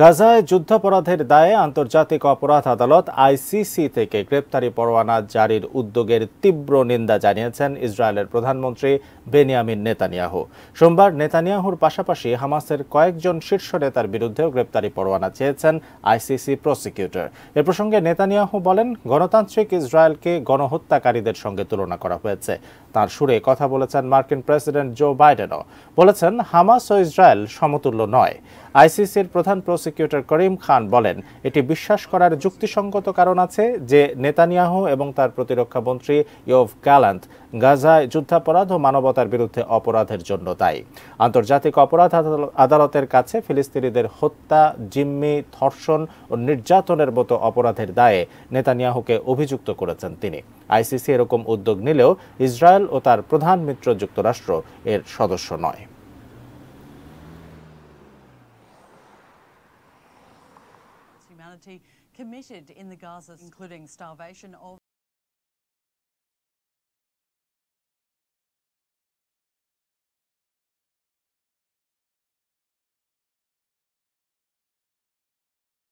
গাজায় যুদ্ধাপরাধের দায়ে আন্তর্জাতিক অপরাধ আদালত আইসিসি থেকে গ্রেপ্তারি পরোয়ানা জারির উদ্যোগের তীব্র নিন্দা জানিয়েছেন ইসরায়েলের প্রধানমন্ত্রী বেনিয়ামিন নেতানিয়াহু সোমবার নেতানিয়াহুর পাশাপাশি হামাসের কয়েকজন শীর্ষ নেতার বিরুদ্ধেও গ্রেপ্তারি পরোয়ানা চেয়েছেন আইসিসি প্রসিকিউটর এ প্রসঙ্গে নেতানিয়াহু বলেন গণতান্ত্রিক ইসরায়েলকে গণহত্যাকারীদের সঙ্গে তুলনা করা হয়েছে তার সুরে কথা বলেছেন মার্কিন প্রেসিডেন্ট জো বাইডেনও বলেছেন হামাস ও ইসরায়েল সমতুল্য নয় আইসিসির প্রধান প্রসিকিউটর করিম খান বলেন এটি বিশ্বাস করার যুক্তিসঙ্গত কারণ আছে যে নেতানিয়াহ এবং তার প্রতিরক্ষা মন্ত্রী ইয়োভ গ্যালান্ট গাজায় যুদ্ধাপরাধ ও মানবতার বিরুদ্ধে অপরাধের জন্য দায়ী আন্তর্জাতিক অপরাধ আদালতের কাছে ফিলিস্তিনিদের হত্যা জিম্মি ধর্ষণ ও নির্যাতনের মতো অপরাধের দায়ে নেতানিয়াহুকে অভিযুক্ত করেছেন তিনি আইসিসি এরকম উদ্যোগ নিলেও ইসরায়েল ও তার প্রধান মিত্র যুক্তরাষ্ট্র এর সদস্য নয় humanity committed in the Gaza, including starvation of